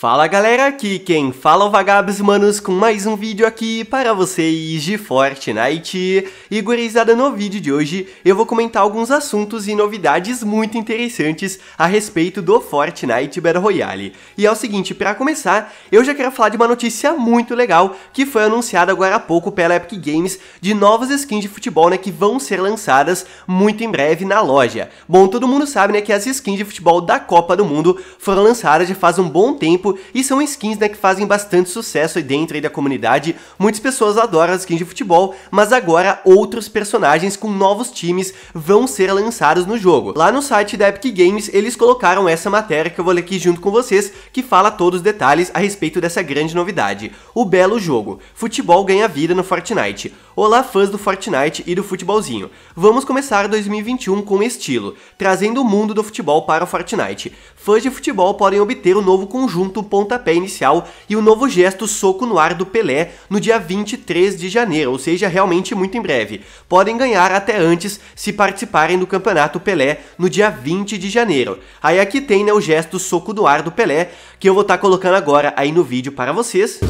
Fala galera, aqui quem fala é o Vagabos Manos com mais um vídeo aqui para vocês de Fortnite. E gurizada, no vídeo de hoje eu vou comentar alguns assuntos e novidades muito interessantes a respeito do Fortnite Battle Royale. E é o seguinte, para começar, eu já quero falar de uma notícia muito legal que foi anunciada agora há pouco pela Epic Games de novas skins de futebol né, que vão ser lançadas muito em breve na loja. Bom, todo mundo sabe né, que as skins de futebol da Copa do Mundo foram lançadas já faz um bom tempo tempo, e são skins né, que fazem bastante sucesso aí dentro aí da comunidade. Muitas pessoas adoram as skins de futebol, mas agora outros personagens com novos times vão ser lançados no jogo. Lá no site da Epic Games, eles colocaram essa matéria que eu vou ler aqui junto com vocês, que fala todos os detalhes a respeito dessa grande novidade. O belo jogo. Futebol ganha vida no Fortnite. Olá fãs do Fortnite e do futebolzinho. Vamos começar 2021 com estilo, trazendo o mundo do futebol para o Fortnite. Fãs de futebol podem obter o um novo conjunto o pontapé inicial e o novo gesto soco no ar do Pelé no dia 23 de janeiro, ou seja, realmente muito em breve. Podem ganhar até antes se participarem do Campeonato Pelé no dia 20 de janeiro. Aí aqui tem né, o gesto soco no ar do Pelé, que eu vou estar tá colocando agora aí no vídeo para vocês.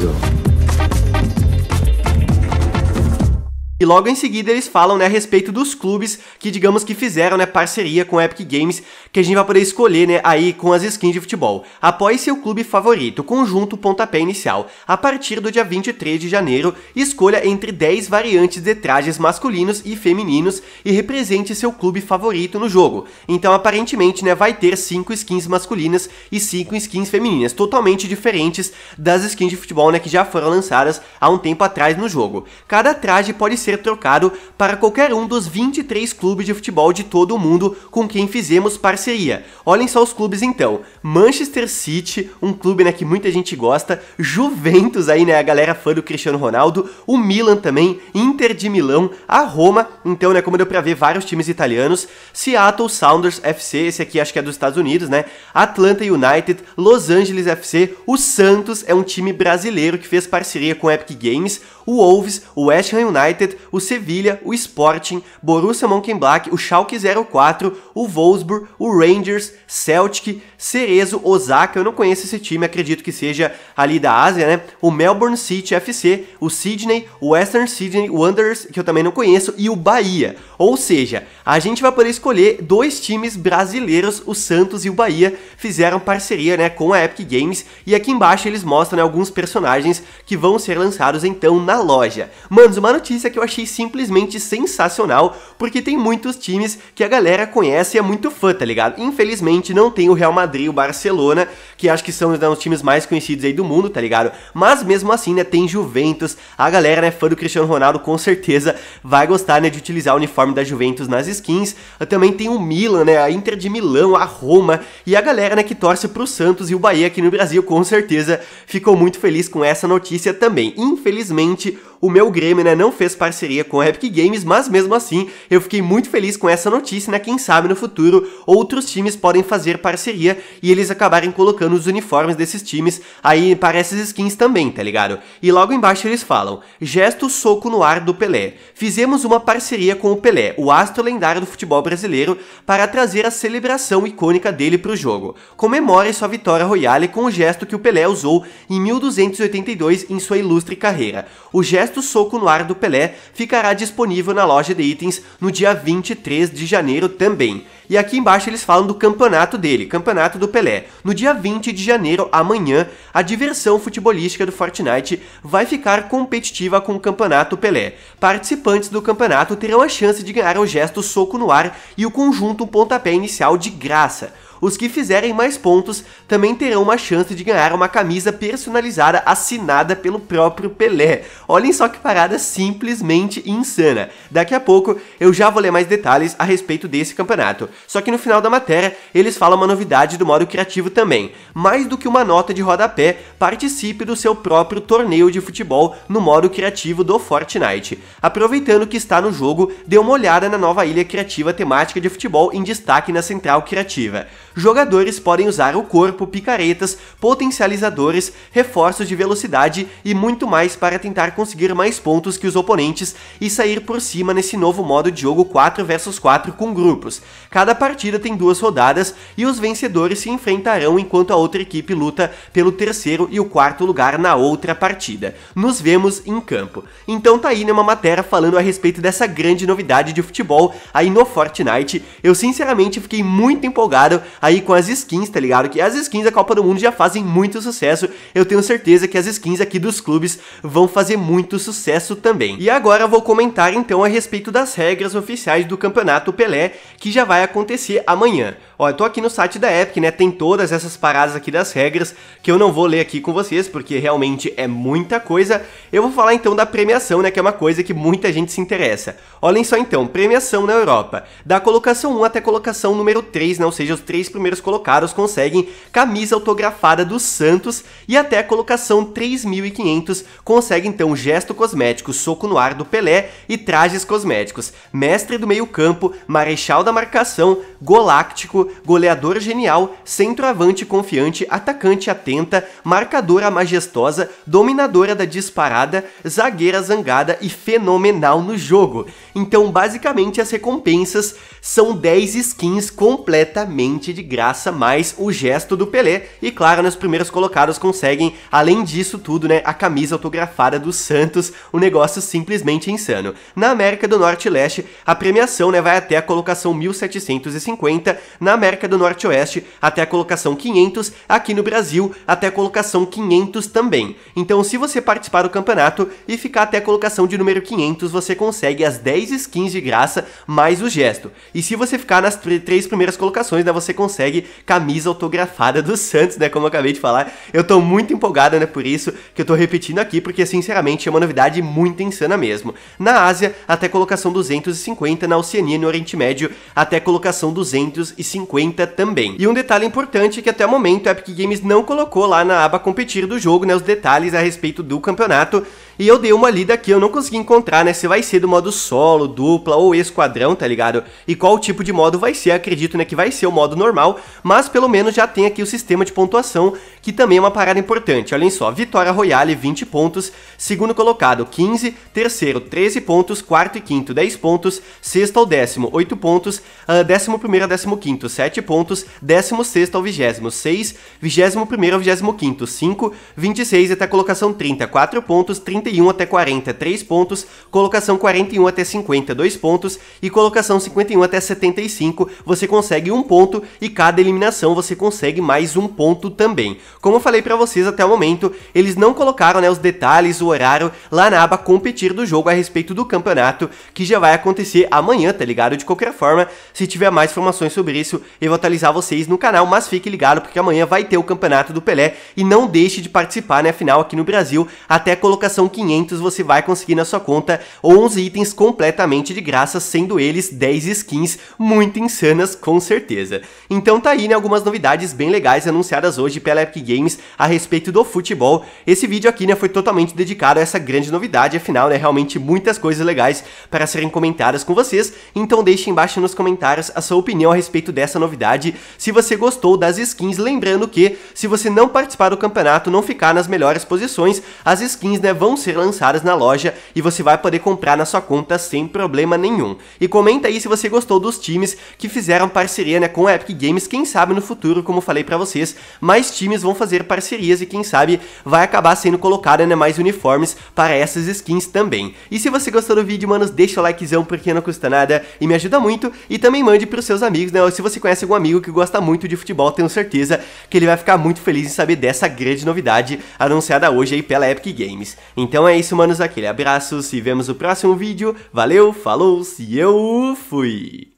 E logo em seguida eles falam né, a respeito dos clubes que, digamos que fizeram né, parceria com a Epic Games, que a gente vai poder escolher né, aí com as skins de futebol. Apoie seu clube favorito, conjunto pontapé inicial. A partir do dia 23 de janeiro, escolha entre 10 variantes de trajes masculinos e femininos e represente seu clube favorito no jogo. Então aparentemente né, vai ter 5 skins masculinas e 5 skins femininas, totalmente diferentes das skins de futebol né, que já foram lançadas há um tempo atrás no jogo. Cada traje pode ser ser trocado para qualquer um dos 23 clubes de futebol de todo o mundo com quem fizemos parceria. Olhem só os clubes então: Manchester City, um clube né, que muita gente gosta, Juventus aí, né, a galera fã do Cristiano Ronaldo, o Milan também, Inter de Milão, a Roma, então, né, como deu para ver vários times italianos, Seattle Sounders FC, esse aqui acho que é dos Estados Unidos, né? Atlanta United, Los Angeles FC, o Santos é um time brasileiro que fez parceria com Epic Games, o Wolves, o West Ham United, o Sevilha, o Sporting, Borussia Mönchengladbach, o Schalke 04, o Wolfsburg, o Rangers, Celtic, Cerezo, Osaka, eu não conheço esse time, acredito que seja ali da Ásia, né? O Melbourne City FC, o Sydney, o Western Sydney, o Wanderers, que eu também não conheço, e o Bahia. Ou seja, a gente vai poder escolher dois times brasileiros, o Santos e o Bahia, fizeram parceria, né, com a Epic Games, e aqui embaixo eles mostram né, alguns personagens que vão ser lançados então na loja. Manos, uma notícia que eu achei simplesmente sensacional, porque tem muitos times que a galera conhece e é muito fã, tá ligado? Infelizmente não tem o Real Madrid e o Barcelona, que acho que são os times mais conhecidos aí do mundo, tá ligado? Mas mesmo assim, né, tem Juventus, a galera, né, fã do Cristiano Ronaldo com certeza vai gostar, né, de utilizar o uniforme da Juventus nas skins. Também tem o Milan, né, a Inter de Milão, a Roma e a galera, né, que torce pro Santos e o Bahia aqui no Brasil, com certeza ficou muito feliz com essa notícia também. Infelizmente, o meu Grêmio né, não fez parceria com a Epic Games, mas mesmo assim eu fiquei muito feliz com essa notícia, né? Quem sabe no futuro outros times podem fazer parceria e eles acabarem colocando os uniformes desses times aí para essas skins também, tá ligado? E logo embaixo eles falam: gesto soco no ar do Pelé. Fizemos uma parceria com o Pelé, o astro lendário do futebol brasileiro, para trazer a celebração icônica dele para o jogo. Comemore sua vitória royale com o gesto que o Pelé usou em 1282 em sua ilustre carreira. O gesto o gesto soco no ar do Pelé ficará disponível na loja de itens no dia 23 de janeiro também. E aqui embaixo eles falam do campeonato dele, campeonato do Pelé. No dia 20 de janeiro, amanhã, a diversão futebolística do Fortnite vai ficar competitiva com o campeonato Pelé. Participantes do campeonato terão a chance de ganhar o gesto soco no ar e o conjunto pontapé inicial de graça. Os que fizerem mais pontos também terão uma chance de ganhar uma camisa personalizada assinada pelo próprio Pelé. Olhem só que parada simplesmente insana. Daqui a pouco eu já vou ler mais detalhes a respeito desse campeonato. Só que no final da matéria eles falam uma novidade do modo criativo também. Mais do que uma nota de rodapé, participe do seu próprio torneio de futebol no modo criativo do Fortnite. Aproveitando que está no jogo, dê uma olhada na nova ilha criativa temática de futebol em destaque na Central Criativa jogadores podem usar o corpo, picaretas, potencializadores, reforços de velocidade e muito mais para tentar conseguir mais pontos que os oponentes e sair por cima nesse novo modo de jogo 4 vs 4 com grupos. Cada partida tem duas rodadas e os vencedores se enfrentarão enquanto a outra equipe luta pelo terceiro e o quarto lugar na outra partida. Nos vemos em campo. Então tá aí numa né, matéria falando a respeito dessa grande novidade de futebol aí no Fortnite. Eu sinceramente fiquei muito empolgado, a aí com as skins, tá ligado? Que as skins da Copa do Mundo já fazem muito sucesso. Eu tenho certeza que as skins aqui dos clubes vão fazer muito sucesso também. E agora eu vou comentar então a respeito das regras oficiais do Campeonato Pelé, que já vai acontecer amanhã. Ó, eu tô aqui no site da Epic, né? Tem todas essas paradas aqui das regras que eu não vou ler aqui com vocês, porque realmente é muita coisa. Eu vou falar então da premiação, né? Que é uma coisa que muita gente se interessa. Olhem só então, premiação na Europa. Da colocação 1 até colocação número 3, né? Ou seja, os três primeiros colocados conseguem camisa autografada do Santos e até a colocação 3.500 consegue então gesto cosmético, soco no ar do Pelé e trajes cosméticos. Mestre do meio-campo, marechal da marcação, goláctico, goleador genial, centroavante confiante, atacante atenta, marcadora majestosa, dominadora da disparada, zagueira zangada e fenomenal no jogo. Então, basicamente, as recompensas são 10 skins completamente de graça mais o gesto do Pelé. E claro, nos primeiros colocados conseguem, além disso tudo, né, a camisa autografada do Santos, um negócio simplesmente insano. Na América do Norte e Leste, a premiação né, vai até a colocação 1750, na América do Norte e Oeste até a colocação 500, aqui no Brasil até a colocação 500 também. Então, se você participar do campeonato e ficar até a colocação de número 500, você consegue as 10 skins de graça mais o gesto. E se você ficar nas três primeiras colocações, né, você consegue consegue camisa autografada do Santos, né? Como eu acabei de falar. Eu tô muito empolgado, né? Por isso que eu tô repetindo aqui, porque sinceramente é uma novidade muito insana mesmo. Na Ásia, até colocação 250, na Oceania e no Oriente Médio, até colocação 250 também. E um detalhe importante é que até o momento a Epic Games não colocou lá na aba competir do jogo, né? Os detalhes a respeito do campeonato. E eu dei uma lida aqui, eu não consegui encontrar, né? Se vai ser do modo solo, dupla ou esquadrão, tá ligado? E qual tipo de modo vai ser, acredito, né? Que vai ser o modo normal normal, mas pelo menos já tem aqui o sistema de pontuação, que também é uma parada importante. Olhem só, Vitória Royale 20 pontos, segundo colocado 15, terceiro 13 pontos, quarto e quinto 10 pontos, sexto ao décimo 8 pontos, uh, décimo primeiro a décimo quinto 7 pontos, décimo sexto ao vigésimo 6, vigésimo primeiro ao vigésimo quinto 5, 26 até a colocação 30, 4 pontos, 31 até 40, 3 pontos, colocação 41 até 50, 2 pontos e colocação 51 até 75, você consegue 1 ponto e e cada eliminação você consegue mais um ponto também. Como eu falei para vocês até o momento, eles não colocaram né, os detalhes, o horário lá na aba competir do jogo a respeito do campeonato, que já vai acontecer amanhã, tá ligado? De qualquer forma, se tiver mais informações sobre isso, eu vou atualizar vocês no canal, mas fique ligado porque amanhã vai ter o campeonato do Pelé e não deixe de participar, né? Afinal, aqui no Brasil, até a colocação 500 você vai conseguir na sua conta 11 itens completamente de graça, sendo eles 10 skins muito insanas, com certeza. Então, então tá aí, né, algumas novidades bem legais anunciadas hoje pela Epic Games a respeito do futebol. Esse vídeo aqui, né, foi totalmente dedicado a essa grande novidade, afinal, né, realmente muitas coisas legais para serem comentadas com vocês. Então deixe embaixo nos comentários a sua opinião a respeito dessa novidade, se você gostou das skins, lembrando que se você não participar do campeonato, não ficar nas melhores posições, as skins, né, vão ser lançadas na loja e você vai poder comprar na sua conta sem problema nenhum. E comenta aí se você gostou dos times que fizeram parceria, né, com a Epic Games games, quem sabe no futuro, como falei para vocês, mais times vão fazer parcerias e quem sabe vai acabar sendo colocada né, mais uniformes para essas skins também. E se você gostou do vídeo, manos, deixa o likezão porque não custa nada e me ajuda muito e também mande pros seus amigos, né, Ou se você conhece algum amigo que gosta muito de futebol, tenho certeza que ele vai ficar muito feliz em saber dessa grande novidade anunciada hoje aí pela Epic Games. Então é isso, manos, aquele abraço, se vemos no próximo vídeo, valeu, falou, se eu fui!